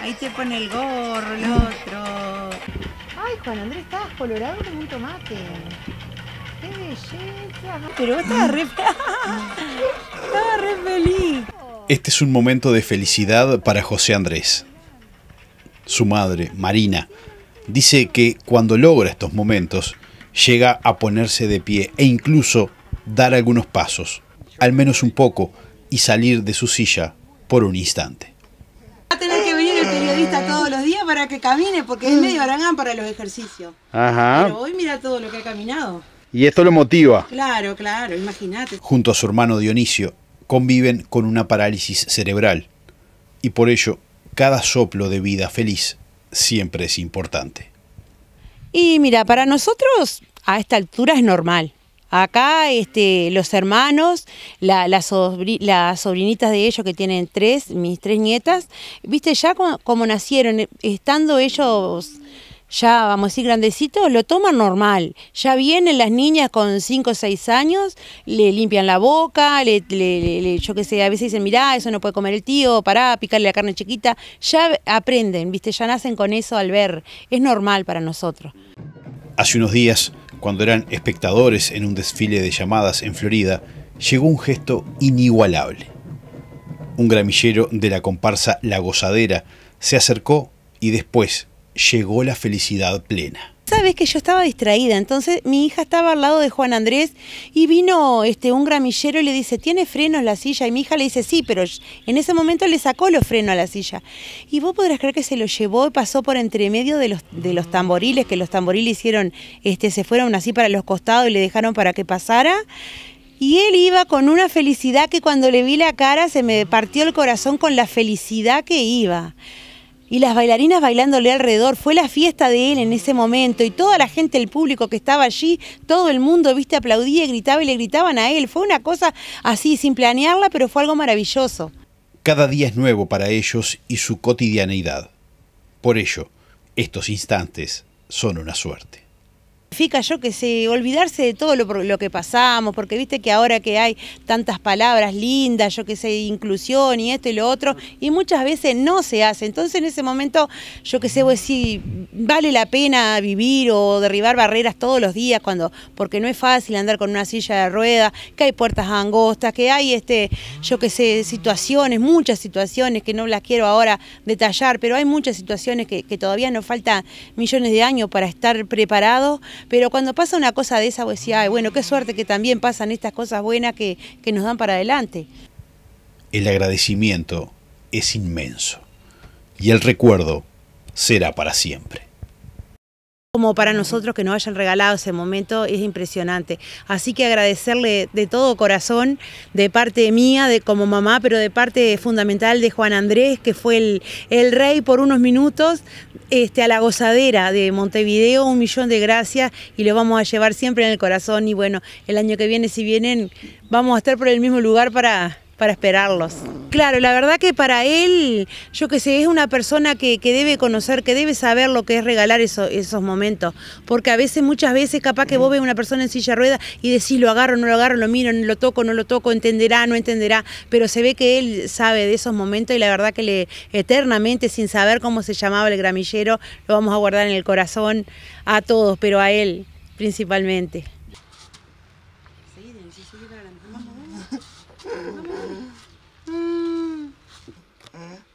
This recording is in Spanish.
ahí te pone el gorro, el otro. Ay, Juan Andrés, estabas colorado como un tomate. ¡Qué belleza! Pero vos re feliz. Este es un momento de felicidad para José Andrés. Su madre, Marina, dice que cuando logra estos momentos, llega a ponerse de pie e incluso dar algunos pasos, al menos un poco, y salir de su silla por un instante para que camine, porque es medio mm. aragán para los ejercicios. Ajá. Pero hoy mira todo lo que ha caminado. Y esto lo motiva. Claro, claro, imagínate. Junto a su hermano Dionisio, conviven con una parálisis cerebral. Y por ello, cada soplo de vida feliz siempre es importante. Y mira, para nosotros a esta altura es normal. Acá este, los hermanos, las sobrinitas de ellos que tienen tres, mis tres nietas, viste, ya como, nacieron, eh, estando ellos ya, vamos a decir, grandecitos, lo toman normal. Ya vienen las niñas con cinco o seis años, le limpian la boca, le, yo qué sé, a veces dicen, mirá, eso no puede comer el tío, pará, picarle la carne chiquita. Ya aprenden, ¿viste? Ya nacen con eso al ver. Es normal para nosotros. Hace unos días cuando eran espectadores en un desfile de llamadas en Florida, llegó un gesto inigualable. Un gramillero de la comparsa La Gozadera se acercó y después llegó la felicidad plena sabes que yo estaba distraída, entonces mi hija estaba al lado de Juan Andrés y vino este un gramillero y le dice, ¿tiene frenos la silla? Y mi hija le dice, sí, pero en ese momento le sacó los frenos a la silla. Y vos podrás creer que se lo llevó y pasó por entre medio de los, de los tamboriles, que los tamboriles hicieron, este, se fueron así para los costados y le dejaron para que pasara. Y él iba con una felicidad que cuando le vi la cara se me partió el corazón con la felicidad que iba y las bailarinas bailándole alrededor. Fue la fiesta de él en ese momento y toda la gente, el público que estaba allí, todo el mundo, viste, aplaudía, y gritaba y le gritaban a él. Fue una cosa así, sin planearla, pero fue algo maravilloso. Cada día es nuevo para ellos y su cotidianeidad. Por ello, estos instantes son una suerte. Fica yo que sé, olvidarse de todo lo, que pasamos, porque viste que ahora que hay tantas palabras lindas, yo que sé, inclusión y esto y lo otro, y muchas veces no se hace. Entonces en ese momento, yo que sé, voy vale la pena vivir o derribar barreras todos los días cuando, porque no es fácil andar con una silla de ruedas, que hay puertas angostas, que hay este, yo que sé, situaciones, muchas situaciones que no las quiero ahora detallar, pero hay muchas situaciones que, que todavía nos faltan millones de años para estar preparados pero cuando pasa una cosa de esa, vos decís, bueno, qué suerte que también pasan estas cosas buenas que, nos dan para adelante. El agradecimiento es inmenso y el recuerdo será para siempre como para nosotros que nos hayan regalado ese momento es impresionante. Así que agradecerle de todo corazón, de parte mía, de como mamá, pero de parte fundamental de Juan Andrés, que fue el, el rey por unos minutos este, a la gozadera de Montevideo, un millón de gracias y lo vamos a llevar siempre en el corazón y bueno, el año que viene si vienen vamos a estar por el mismo lugar para para esperarlos. Claro, la verdad que para él, yo que sé, es una persona que, debe conocer, que debe saber lo que es regalar esos momentos. Porque a veces, muchas veces, capaz que vos ves una persona en silla de rueda y decís, lo agarro, no lo agarro, lo miro, no lo toco, no lo toco, entenderá, no entenderá. Pero se ve que él sabe de esos momentos y la verdad que le eternamente, sin saber cómo se llamaba el gramillero, lo vamos a guardar en el corazón a todos, pero a él principalmente. Rídense, sigue para adelante. Vamos, vamos. Vamos, vamos.